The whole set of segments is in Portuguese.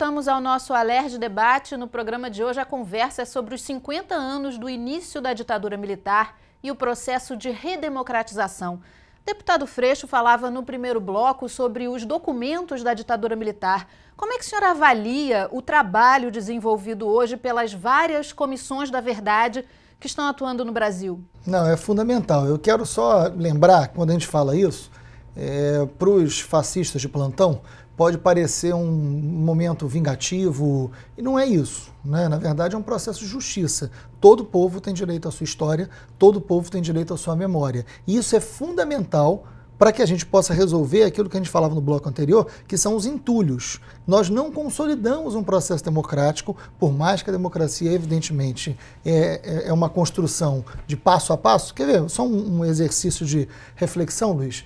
voltamos ao nosso Alerj Debate. No programa de hoje, a conversa é sobre os 50 anos do início da ditadura militar e o processo de redemocratização. Deputado Freixo falava no primeiro bloco sobre os documentos da ditadura militar. Como é que o senhor avalia o trabalho desenvolvido hoje pelas várias comissões da verdade que estão atuando no Brasil? Não, é fundamental. Eu quero só lembrar, quando a gente fala isso, é, para os fascistas de plantão, pode parecer um momento vingativo, e não é isso. Né? Na verdade, é um processo de justiça. Todo povo tem direito à sua história, todo povo tem direito à sua memória. E isso é fundamental para que a gente possa resolver aquilo que a gente falava no bloco anterior, que são os entulhos. Nós não consolidamos um processo democrático, por mais que a democracia, evidentemente, é, é, é uma construção de passo a passo. Quer ver? Só um, um exercício de reflexão, Luiz.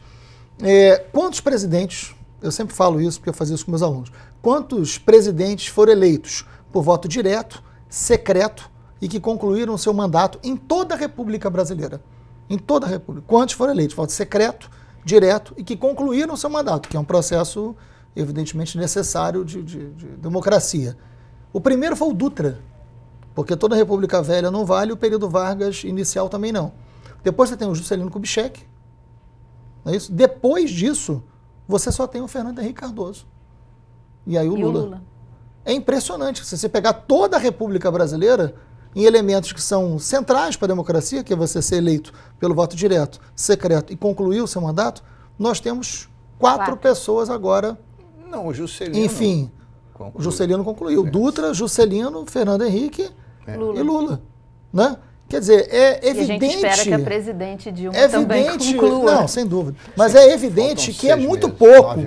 É, quantos presidentes eu sempre falo isso porque eu fazia isso com meus alunos. Quantos presidentes foram eleitos por voto direto, secreto e que concluíram seu mandato em toda a República Brasileira? Em toda a República. Quantos foram eleitos? Voto secreto, direto e que concluíram seu mandato, que é um processo evidentemente necessário de, de, de democracia. O primeiro foi o Dutra, porque toda a República Velha não vale, o período Vargas inicial também não. Depois você tem o Juscelino Kubitschek, não é isso? Depois disso, você só tem o Fernando Henrique Cardoso. E aí o, e Lula. o Lula. É impressionante. Se você pegar toda a República Brasileira, em elementos que são centrais para a democracia, que é você ser eleito pelo voto direto, secreto e concluir o seu mandato, nós temos quatro, quatro. pessoas agora. Não, o Juscelino. Enfim, concluiu. Juscelino concluiu. É. Dutra, Juscelino, Fernando Henrique é. e Lula. Né? Quer dizer, é evidente. E a gente espera que a presidente Dilma é evidente, conclua. Não, sem dúvida. Mas Sim, é evidente que é muito meses, pouco.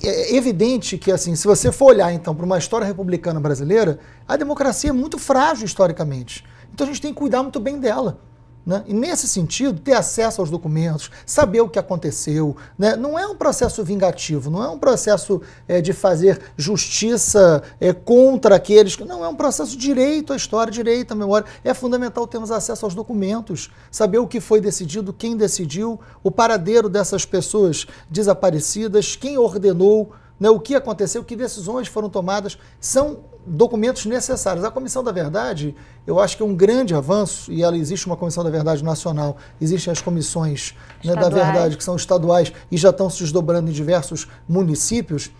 É evidente que, assim, se você for olhar, então, para uma história republicana brasileira, a democracia é muito frágil historicamente. Então a gente tem que cuidar muito bem dela. Né? E nesse sentido, ter acesso aos documentos, saber o que aconteceu, né? não é um processo vingativo, não é um processo é, de fazer justiça é, contra aqueles que. Não, é um processo direito à história, é direito à memória. É fundamental termos acesso aos documentos, saber o que foi decidido, quem decidiu, o paradeiro dessas pessoas desaparecidas, quem ordenou. Né, o que aconteceu, que decisões foram tomadas, são documentos necessários. A Comissão da Verdade, eu acho que é um grande avanço, e ela existe uma Comissão da Verdade nacional, existem as comissões né, da verdade que são estaduais e já estão se desdobrando em diversos municípios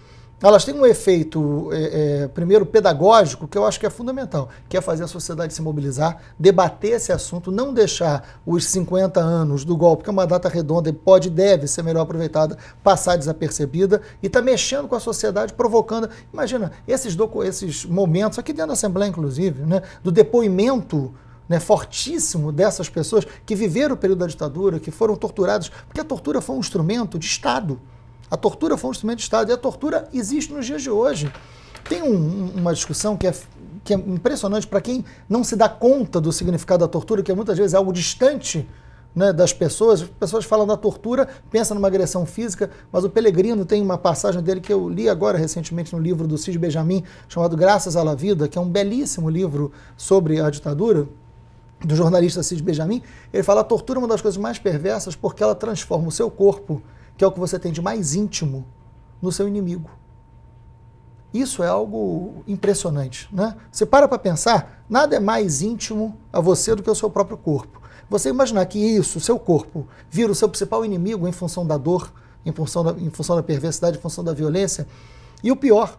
elas têm um efeito, é, é, primeiro, pedagógico, que eu acho que é fundamental, que é fazer a sociedade se mobilizar, debater esse assunto, não deixar os 50 anos do golpe, que é uma data redonda e pode e deve ser melhor aproveitada, passar desapercebida e está mexendo com a sociedade, provocando. Imagina, esses, esses momentos, aqui dentro da Assembleia, inclusive, né, do depoimento né, fortíssimo dessas pessoas que viveram o período da ditadura, que foram torturadas, porque a tortura foi um instrumento de Estado. A tortura foi um instrumento de Estado e a tortura existe nos dias de hoje. Tem um, uma discussão que é, que é impressionante para quem não se dá conta do significado da tortura, que é muitas vezes é algo distante né, das pessoas. As pessoas falam da tortura, pensam numa agressão física, mas o Pelegrino tem uma passagem dele que eu li agora recentemente no livro do Cid Benjamin, chamado Graças à La Vida, que é um belíssimo livro sobre a ditadura, do jornalista Cid Benjamin. Ele fala: a tortura é uma das coisas mais perversas porque ela transforma o seu corpo que é o que você tem de mais íntimo no seu inimigo. Isso é algo impressionante, né? Você para para pensar, nada é mais íntimo a você do que o seu próprio corpo. Você imaginar que isso, o seu corpo, vira o seu principal inimigo em função da dor, em função da, em função da perversidade, em função da violência, e o pior,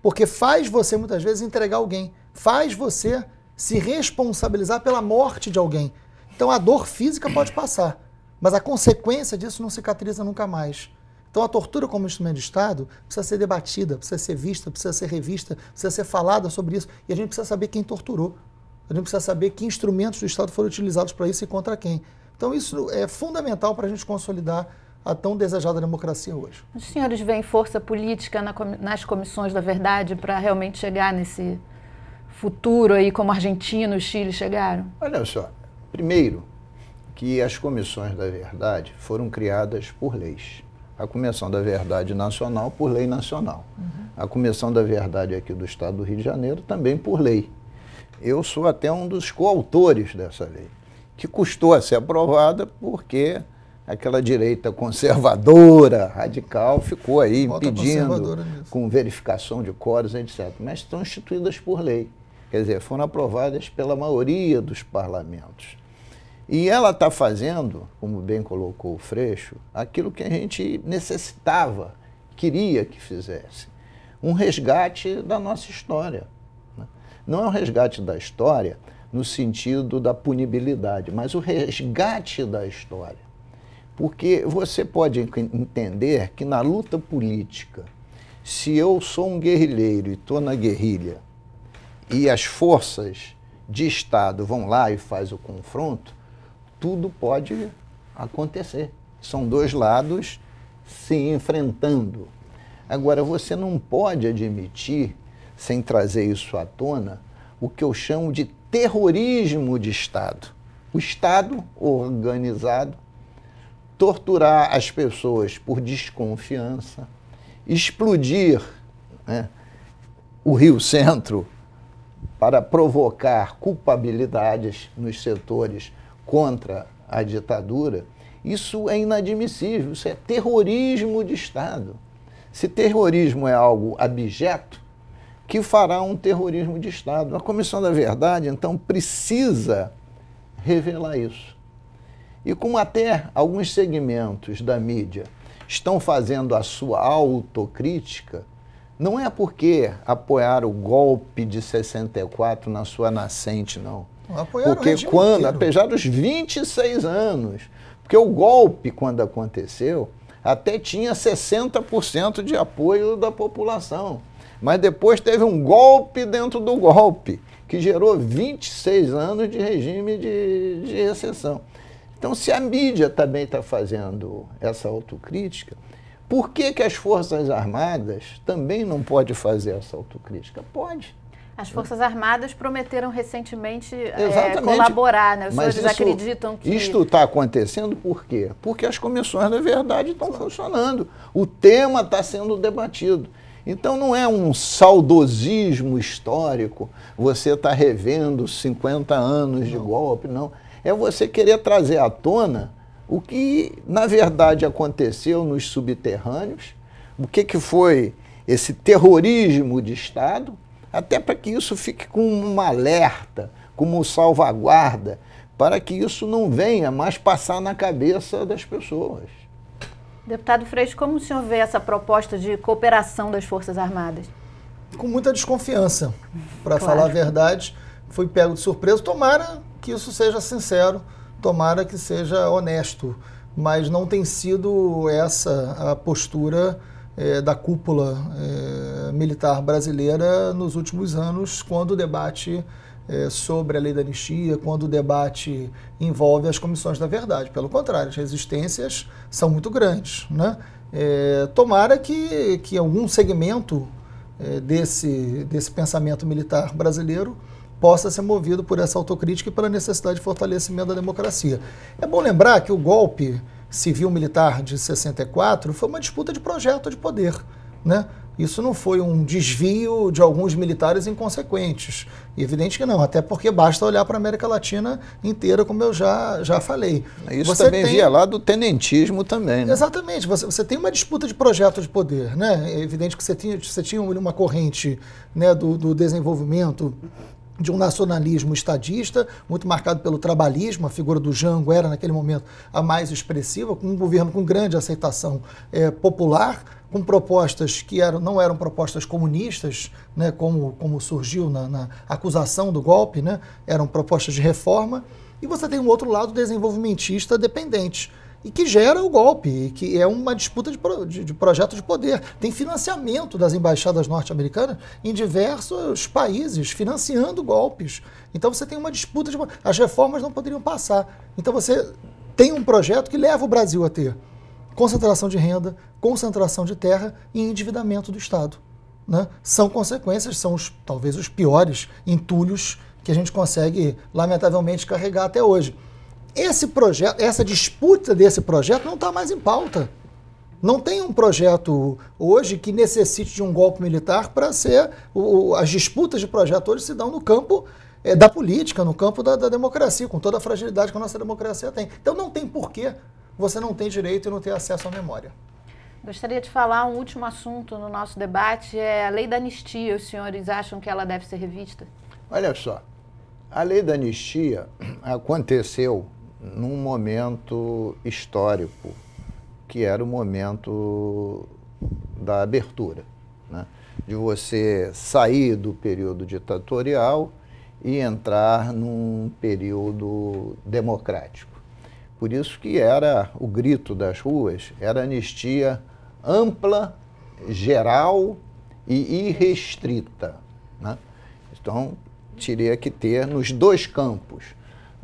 porque faz você muitas vezes entregar alguém, faz você se responsabilizar pela morte de alguém. Então a dor física pode passar, mas a consequência disso não cicatriza nunca mais. Então a tortura como instrumento de Estado precisa ser debatida, precisa ser vista, precisa ser revista, precisa ser falada sobre isso. E a gente precisa saber quem torturou. A gente precisa saber que instrumentos do Estado foram utilizados para isso e contra quem. Então isso é fundamental para a gente consolidar a tão desejada democracia hoje. Os senhores veem força política nas comissões da verdade para realmente chegar nesse futuro aí como Argentina e Chile chegaram? Olha só, primeiro, que as comissões da verdade foram criadas por leis. A Comissão da Verdade Nacional por lei nacional. Uhum. A Comissão da Verdade aqui do Estado do Rio de Janeiro também por lei. Eu sou até um dos coautores dessa lei, que custou a ser aprovada porque aquela direita conservadora, radical, ficou aí impedindo com verificação de códigos, etc. Mas estão instituídas por lei. Quer dizer, foram aprovadas pela maioria dos parlamentos. E ela está fazendo, como bem colocou o Freixo, aquilo que a gente necessitava, queria que fizesse. Um resgate da nossa história. Né? Não é um resgate da história no sentido da punibilidade, mas o resgate da história. Porque você pode entender que na luta política, se eu sou um guerrilheiro e estou na guerrilha, e as forças de Estado vão lá e faz o confronto, tudo pode acontecer. São dois lados se enfrentando. Agora, você não pode admitir, sem trazer isso à tona, o que eu chamo de terrorismo de Estado. O Estado organizado torturar as pessoas por desconfiança, explodir né, o Rio Centro para provocar culpabilidades nos setores contra a ditadura, isso é inadmissível, isso é terrorismo de Estado. Se terrorismo é algo abjeto, que fará um terrorismo de Estado. A Comissão da Verdade, então, precisa revelar isso. E como até alguns segmentos da mídia estão fazendo a sua autocrítica, não é porque apoiar o golpe de 64 na sua nascente, não Apoiaram porque quando, inteiro. apesar dos 26 anos, porque o golpe, quando aconteceu, até tinha 60% de apoio da população. Mas depois teve um golpe dentro do golpe, que gerou 26 anos de regime de, de recessão. Então, se a mídia também está fazendo essa autocrítica, por que, que as Forças Armadas também não pode fazer essa autocrítica? Pode. As Forças Armadas prometeram recentemente é, colaborar, né? Os Mas senhores isso, acreditam que. Isto está acontecendo por quê? Porque as comissões da verdade estão funcionando. O tema está sendo debatido. Então não é um saudosismo histórico, você está revendo 50 anos de golpe, não. É você querer trazer à tona o que, na verdade, aconteceu nos subterrâneos, o que, que foi esse terrorismo de Estado até para que isso fique com um alerta, como salvaguarda, para que isso não venha mais passar na cabeça das pessoas. Deputado Freixo, como o senhor vê essa proposta de cooperação das Forças Armadas? Com muita desconfiança, para claro. falar a verdade. Fui pego de surpresa. Tomara que isso seja sincero, tomara que seja honesto, mas não tem sido essa a postura é, da cúpula eh, militar brasileira nos últimos anos, quando o debate eh, sobre a lei da anistia, quando o debate envolve as comissões da verdade. Pelo contrário, as resistências são muito grandes. Né? é? tomara que, que algum segmento eh, desse, desse pensamento militar brasileiro possa ser movido por essa autocrítica e pela necessidade de fortalecimento da democracia. É bom lembrar que o golpe civil-militar de 64 foi uma disputa de projeto de poder. Né? Isso não foi um desvio de alguns militares inconsequentes. Evidente que não, até porque basta olhar para a América Latina inteira, como eu já, já falei. Isso você também tem... via lá do tenentismo também, né? Exatamente. Você, você tem uma disputa de projeto de poder, né? É evidente que você tinha, você tinha uma corrente né, do, do desenvolvimento de um nacionalismo estadista, muito marcado pelo trabalhismo, a figura do Jango era, naquele momento, a mais expressiva, com um governo com grande aceitação é, popular, com propostas que eram, não eram propostas comunistas, né, como, como surgiu na, na acusação do golpe, né, eram propostas de reforma, e você tem um outro lado desenvolvimentista dependente, e que gera o golpe, que é uma disputa de, pro, de, de projeto de poder. Tem financiamento das embaixadas norte-americanas em diversos países, financiando golpes. Então você tem uma disputa de. As reformas não poderiam passar. Então você tem um projeto que leva o Brasil a ter concentração de renda, concentração de terra e endividamento do Estado. Né? São consequências, são os, talvez os piores entulhos que a gente consegue, lamentavelmente, carregar até hoje. Esse projeto, essa disputa desse projeto não está mais em pauta. Não tem um projeto hoje que necessite de um golpe militar para ser. O, as disputas de projeto hoje se dão no campo é, da política, no campo da, da, democracia, com toda a fragilidade que a nossa democracia tem. Então não tem porquê você não tem direito e não ter acesso à memória. Gostaria de falar um último assunto no nosso debate: é a lei da anistia. Os senhores acham que ela deve ser revista? Olha só, a lei da anistia aconteceu num momento histórico, que era o momento da abertura, né? de você sair do período ditatorial e entrar num período democrático. Por isso que era o grito das ruas, era anistia ampla, geral e irrestrita. Né? Então, teria que ter nos dois campos,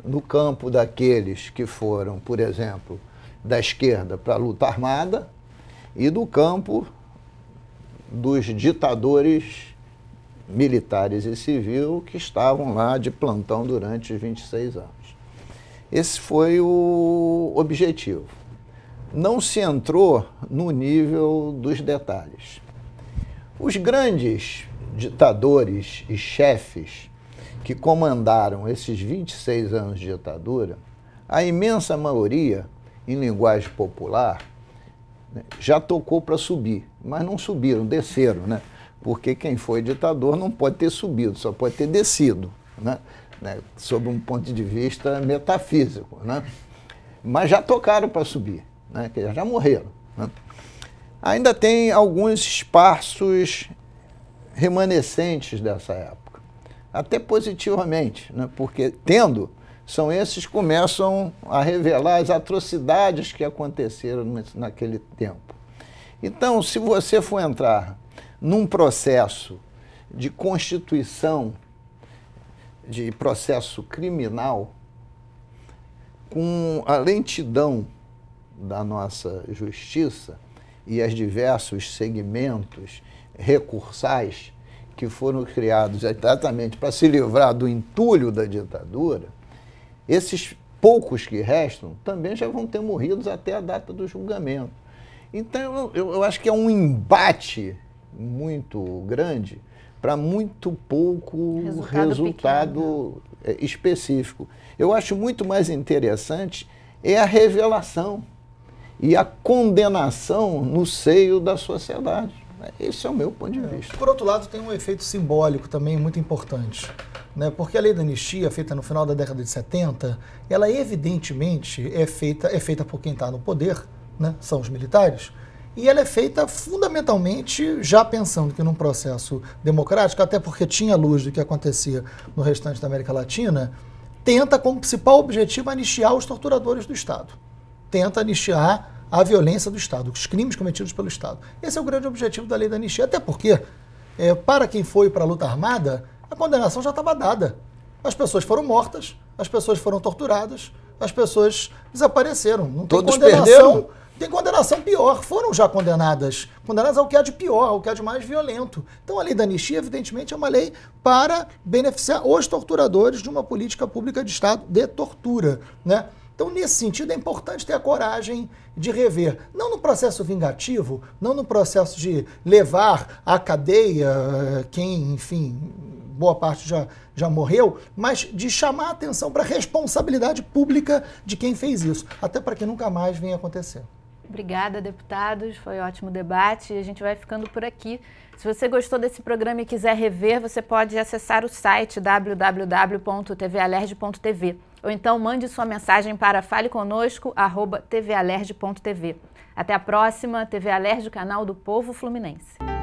no campo daqueles que foram, por exemplo, da esquerda para a luta armada e do campo dos ditadores militares e civil que estavam lá de plantão durante os 26 anos. Esse foi o objetivo. Não se entrou no nível dos detalhes. Os grandes ditadores e chefes que comandaram esses 26 anos de ditadura, a imensa maioria, em linguagem popular, né, já tocou para subir, mas não subiram, desceram, né? Porque quem foi ditador não pode ter subido, só pode ter descido, né? né? Sob um ponto de vista metafísico, né? Mas já tocaram para subir, né? Que já morreram. Né? Ainda tem alguns espaços remanescentes dessa época até positivamente, né? porque tendo, são esses que começam a revelar as atrocidades que aconteceram naquele tempo. Então, se você for entrar num processo de constituição de processo criminal, com a lentidão da nossa justiça e os diversos segmentos recursais que foram criados exatamente para se livrar do entulho da ditadura, esses poucos que restam também já vão ter morrido até a data do julgamento. Então, eu, eu acho que é um embate muito grande para muito pouco resultado, resultado pequeno. É, específico. Eu acho muito mais interessante é a revelação e a condenação no seio da sociedade. É, esse é o meu ponto de é. vista. Por outro lado, tem um efeito simbólico também muito importante. Né? Porque a lei da anistia, feita no final da década de 70, ela evidentemente é feita, é feita por quem está no poder, né? são os militares, e ela é feita fundamentalmente já pensando que num processo democrático, até porque tinha luz do que acontecia no restante da América Latina, tenta como principal objetivo anistiar os torturadores do Estado. Tenta anistiar a violência do Estado, os crimes cometidos pelo Estado. Esse é o grande objetivo da lei da anistia, até porque, é, para quem foi para a luta armada, a condenação já estava dada. As pessoas foram mortas, as pessoas foram torturadas, as pessoas desapareceram. Não tem Todos condenação. Perderam. Tem condenação pior, foram já condenadas. Condenadas ao que há de pior, ao que há de mais violento. Então a lei da anistia, evidentemente, é uma lei para beneficiar os torturadores de uma política pública de Estado de tortura. Né? Então, nesse sentido, é importante ter a coragem de rever. Não no processo vingativo, não no processo de levar à cadeia eh, quem, enfim, boa parte já, já morreu, mas de chamar a atenção para a responsabilidade pública de quem fez isso, até para que nunca mais venha acontecer. Obrigada, deputados. Foi um ótimo debate. A gente vai ficando por aqui. Se você gostou desse programa e quiser rever, você pode acessar o site www.tvalerge.tv ou então mande sua mensagem para faleconosco@tvalerge.tv. Até a próxima, TV Alerj, canal do Povo Fluminense.